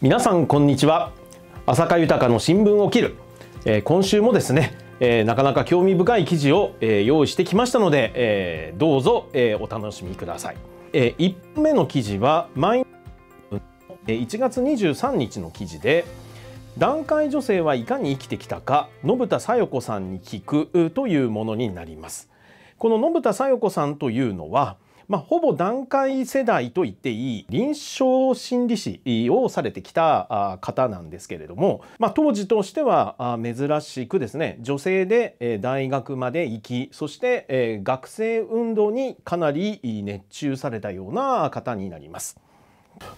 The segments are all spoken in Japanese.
皆さんこんにちは浅香豊の新聞を切る、えー、今週もですね、えー、なかなか興味深い記事を、えー、用意してきましたので、えー、どうぞ、えー、お楽しみください、えー、1本目の記事は毎1月23日の記事で団塊女性はいかに生きてきたか信田小夜子さんに聞くというものになりますこの信田小夜子さんというのはまあ、ほぼ団塊世代と言っていい臨床心理士をされてきた方なんですけれども、まあ、当時としては珍しくですね女性で大学まで行きそして学生運動にかなり熱中されたような方になります。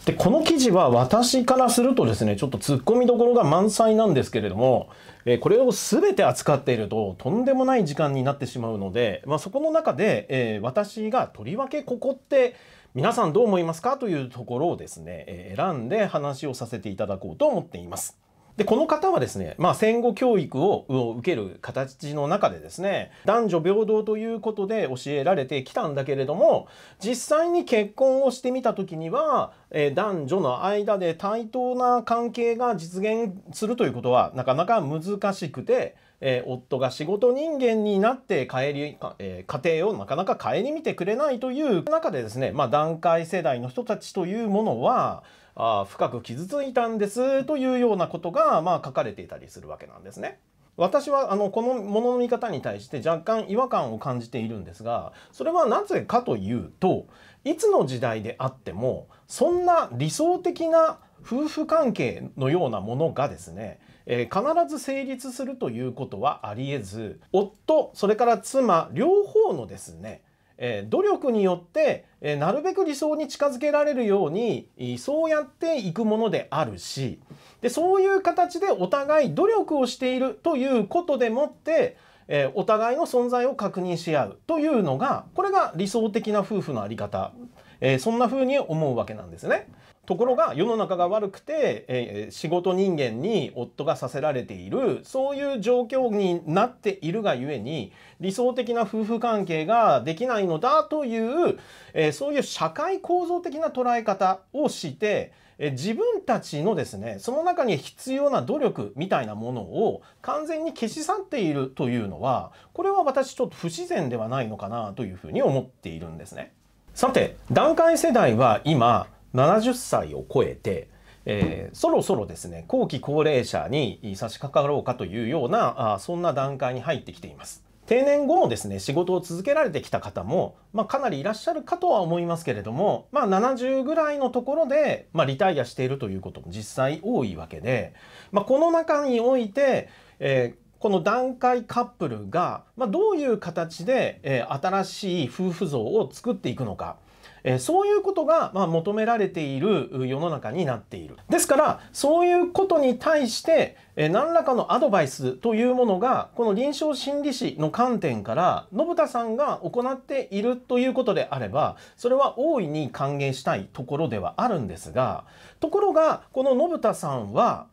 でこの記事は私からするとですねちょっとツッコミどころが満載なんですけれども、えー、これを全て扱っているととんでもない時間になってしまうので、まあ、そこの中で、えー、私がとりわけここって皆さんどう思いますかというところをですね、えー、選んで話をさせていただこうと思っています。でこの方はですね、まあ、戦後教育を受ける形の中でですね男女平等ということで教えられてきたんだけれども実際に結婚をしてみた時には、えー、男女の間で対等な関係が実現するということはなかなか難しくて。えー、夫が仕事人間になって帰り、えー、家庭をなかなか顧みてくれないという中でですね、まあ、団塊世代の人たちというものはあ深く傷ついたんですというようなことが、まあ、書かれていたりするわけなんですね。私はあのこのものの見方に対して若干違和感を感じているんですがそれはなぜかというといつの時代であってもそんな理想的な夫婦関係のようなものがですね、えー、必ず成立するということはありえず夫それから妻両方のですねえ努力によって、えなるべく理想に近づけられるようにそうやっていくものであるしでそういう形でお互い努力をしているということでもって、えお互いの存在を確認し合うというのがこれが理想的な夫婦の在り方、えそんな風に思うわけなんですね。ところが世の中が悪くて、えー、仕事人間に夫がさせられているそういう状況になっているがゆえに理想的な夫婦関係ができないのだという、えー、そういう社会構造的な捉え方をして、えー、自分たちのですねその中に必要な努力みたいなものを完全に消し去っているというのはこれは私ちょっと不自然ではないのかなというふうに思っているんですね。さて団塊世代は今70歳を超えて、えー、そろそろですね後期高齢者に差し掛かろうかというようなあそんな段階に入ってきています。定年後もですね仕事を続けられてきた方も、まあ、かなりいらっしゃるかとは思いますけれども、まあ、70ぐらいのところで、まあ、リタイアしているということも実際多いわけで、まこの中において、えーこの団塊カップルが、まあ、どういう形で、えー、新しい夫婦像を作っていくのか、えー、そういうことが、まあ、求められている世の中になっている。ですからそういうことに対して、えー、何らかのアドバイスというものがこの臨床心理士の観点から信田さんが行っているということであればそれは大いに歓迎したいところではあるんですがところがこの信田さんは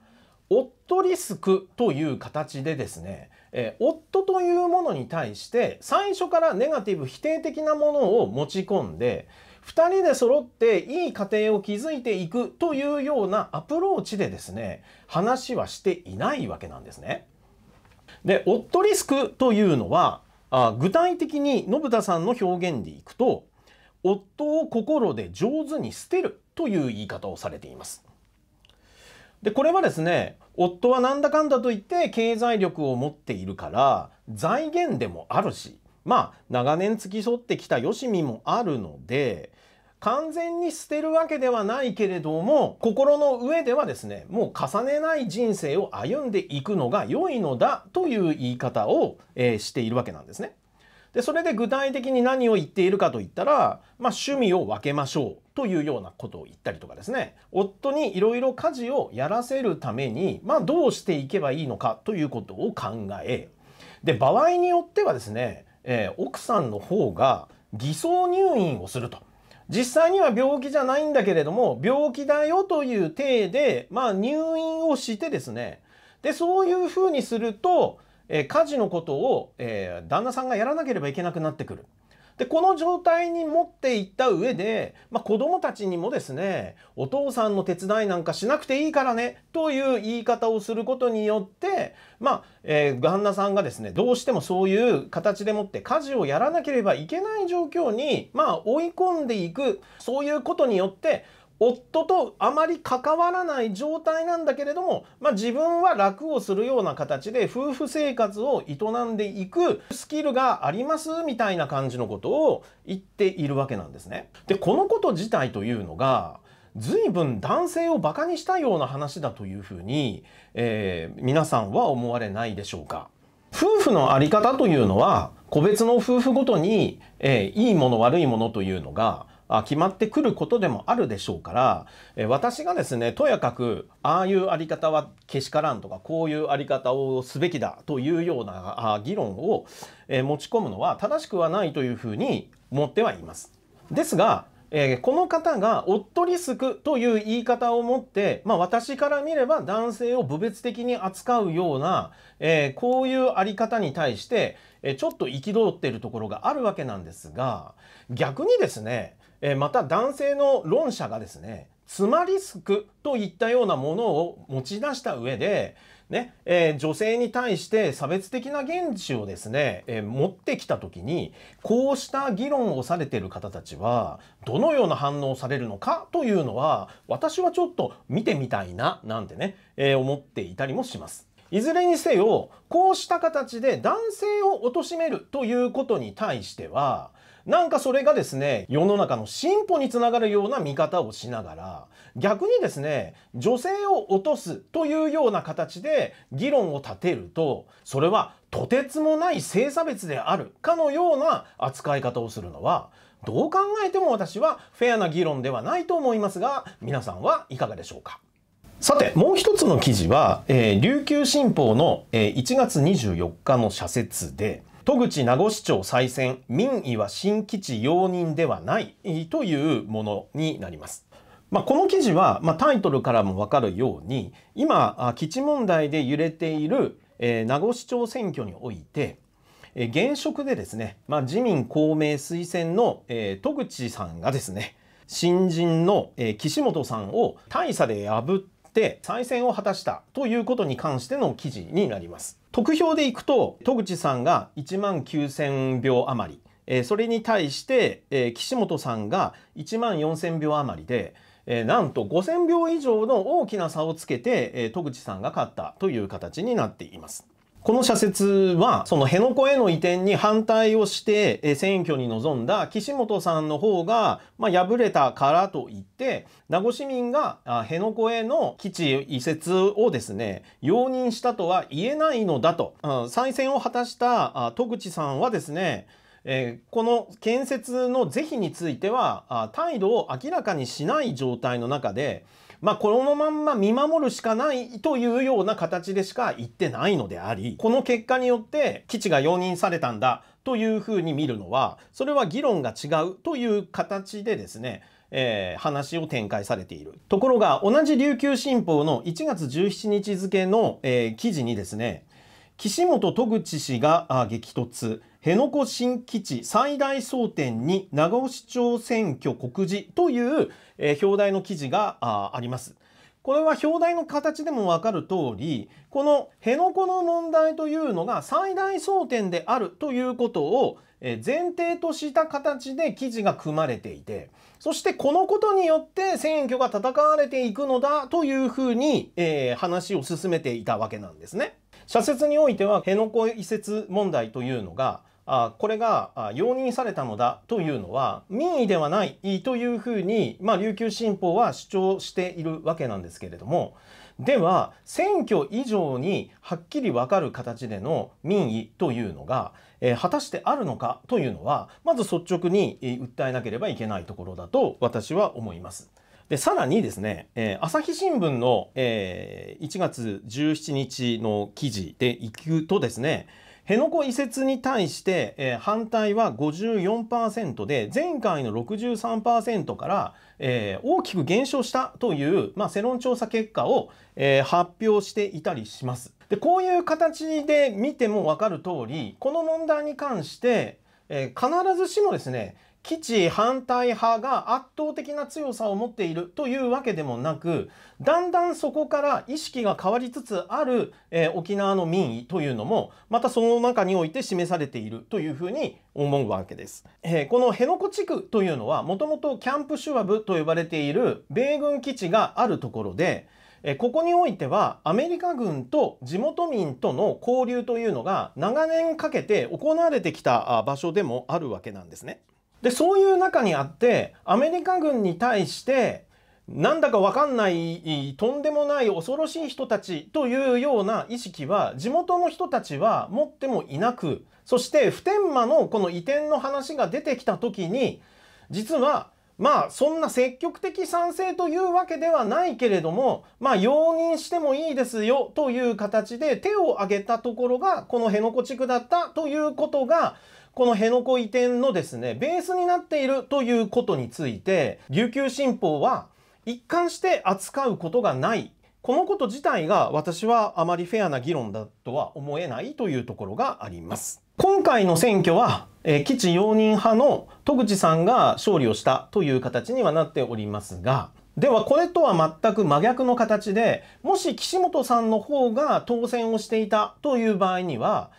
夫リスクという形でですね、え夫というものに対して最初からネガティブ否定的なものを持ち込んで2人で揃っていい家庭を築いていくというようなアプローチでですね話はしていないわけなんですね。で夫リスクというのはあ具体的に信田さんの表現でいくと夫を心で上手に捨てるという言い方をされています。でこれはですね夫はなんだかんだと言って経済力を持っているから財源でもあるしまあ長年付き添ってきたよしみもあるので完全に捨てるわけではないけれども心の上ではですねもう重ねない人生を歩んでいくのが良いのだという言い方を、えー、しているわけなんですね。でそれで具体的に何を言っているかといったら、まあ、趣味を分けましょうというようなことを言ったりとかですね夫にいろいろ家事をやらせるために、まあ、どうしていけばいいのかということを考えで場合によってはですね、えー、奥さんの方が偽装入院をすると実際には病気じゃないんだけれども病気だよという体で、まあ、入院をしてですねでそういうふうにすると、えー、家事のことを、えー、旦那さんがやらなければいけなくなってくる。でこの状態に持っていった上で、まあ、子どもたちにもですねお父さんの手伝いなんかしなくていいからねという言い方をすることによってまあ、えー、旦那さんがですねどうしてもそういう形でもって家事をやらなければいけない状況に、まあ、追い込んでいくそういうことによって夫とあまり関わらない状態なんだけれども、まあ、自分は楽をするような形で夫婦生活を営んでいくスキルがありますみたいな感じのことを言っているわけなんですね。でこのこと自体というのが随分男性をバカにしたような話だというふうに、えー、皆さんは思われないでしょうか。夫婦の在り方というのは個別の夫婦ごとに、えー、いいもの悪いものというのが決まってくることでもあるでしょうから私がですねとやかくああいうあり方はけしからんとかこういうあり方をすべきだというような議論を持ち込むのは正しくはないというふうに思ってはいます。ですがえこの方が夫リスクという言い方を持って、まあ、私から見れば男性を部別的に扱うような、えこういうあり方に対して、えちょっと憤っているところがあるわけなんですが逆にですねえまた男性の論者がですね妻リスクといったようなものを持ち出した上で、ねえー、女性に対して差別的な言質をですね、えー、持ってきた時にこうした議論をされてる方たちはどのような反応をされるのかというのは私はちょっと見てみたいななんてね、えー、思っていたりもします。いずれにせよこうした形で男性を貶めるということに対してはなんかそれがですね、世の中の進歩につながるような見方をしながら、逆にですね、女性を落とすというような形で議論を立てると、それはとてつもない性差別であるかのような扱い方をするのは、どう考えても私はフェアな議論ではないと思いますが、皆さんはいかがでしょうかさて、もう一つの記事は、えー、琉球新報の、えー、1月24日の社説で、戸口名護市長再選民意は新基地容認ではないというものになります。まあ、この記事は、まあ、タイトルからもわかるように今基地問題で揺れている、えー、名護市長選挙において、えー、現職でですね、まあ、自民公明推薦の、えー、戸口さんがですね新人の、えー、岸本さんを大差で破っして再選を果たしたということに関しての記事になります。得票でいくと、戸口さんが1万9000票余り、えー、それに対して、えー、岸本さんが1万4000票余りで、えー、なんと5000票以上の大きな差をつけて、えー、戸口さんが勝ったという形になっています。この社説は、その辺野古への移転に反対をして、選挙に臨んだ岸本さんの方が、まあ、敗れたからといって、名護市民が辺野古への基地移設をですね、容認したとは言えないのだと、うん、再選を果たした戸口さんはですね、えー、この建設の是非については態度を明らかにしない状態の中でまあ、このまんま見守るしかないというような形でしか言ってないのであり、この結果によって基地が容認されたんだというふうに見るのは、それは議論が違うという形でですね、えー、話を展開されている。ところが、同じ琉球新報の1月17日付の、えー、記事にですね、岸本戸口氏が激突辺野古新基地最大争点に長尾市長選挙告示という、え表題の記事があります。これは表題の形でも分かる通りこの辺野古の問題というのが最大争点であるということを前提とした形で記事が組まれていてそしてこのことによって選挙が戦われていくのだというふうに、え話を進めていたわけなんですね。社説においては辺野古移設問題というのがあこれが容認されたのだというのは民意ではないというふうに、まあ、琉球新報は主張しているわけなんですけれどもでは選挙以上にはっきり分かる形での民意というのが、えー、果たしてあるのかというのはまず率直に訴えなければいけないところだと私は思います。でさらにですね、えー、朝日新聞の、えー、1月17日の記事でいくとですね辺野古移設に対して、えー、反対は54%で前回の63%から、えー、大きく減少したという、まあ、世論調査結果を、えー、発表していたりします。でこういう形で見ても分かる通りこの問題に関して、え必ずしもですね基地反対派が圧倒的な強さを持っているというわけでもなくだんだんそこから意識が変わりつつある、えー、沖縄の民意というのもまたその中において示されているというふうに思うわけです、えー、この辺野古地区というのはもともとキャンプシュワブと呼ばれている米軍基地があるところでえここにおいてはアメリカ軍と地元民との交流というのが長年かけて行われてきた場所でもあるわけなんですね。でそういう中にあってアメリカ軍に対してなんだかわかんないとんでもない恐ろしい人たちというような意識は地元の人たちは持ってもいなくそして普天間のこの移転の話が出てきた時に実はまあそんな積極的賛成というわけではないけれどもまあ容認してもいいですよという形で手を挙げたところがこの辺野古地区だったということがこの辺野古移転のですね、ベースになっているということについて、琉球新報は一貫して扱うことがないこのこと自体が私はあまりフェアな議論だとは思えないというところがあります。今回の選挙は、えー、基地容認派の戸口さんが勝利をしたという形にはなっておりますが、ではこれとは全く真逆の形で、もし岸本さんの方が当選をしていたという場合には、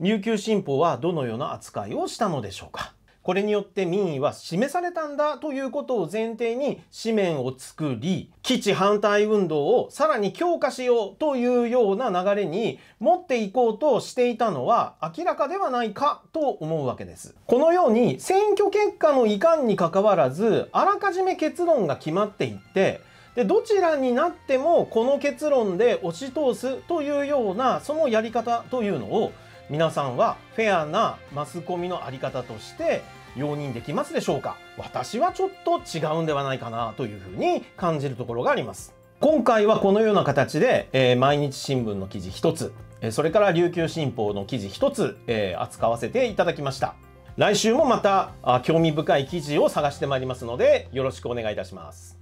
琉球新報はどのような扱いをしたのでしょうかこれによって民意は示されたんだということを前提に紙面を作り、基地反対運動をさらに強化しようというような流れに持っていこうとしていたのは明らかではないかと思うわけです。このように選挙結果の遺憾にかかわらず、あらかじめ結論が決まっていって、でどちらになってもこの結論で押し通すというようなそのやり方というのを皆さんはフェアなマスコミの在り方として容認できますでしょうか私はちょっと違うんではないかなというふうに感じるところがあります。今回はこのような形で、えー、毎日新聞の記事1つ、えー、それから琉球新報の記事1つ、えー、扱わせていただきました。来週もまた興味深い記事を探してまいりますのでよろしくお願いいたします。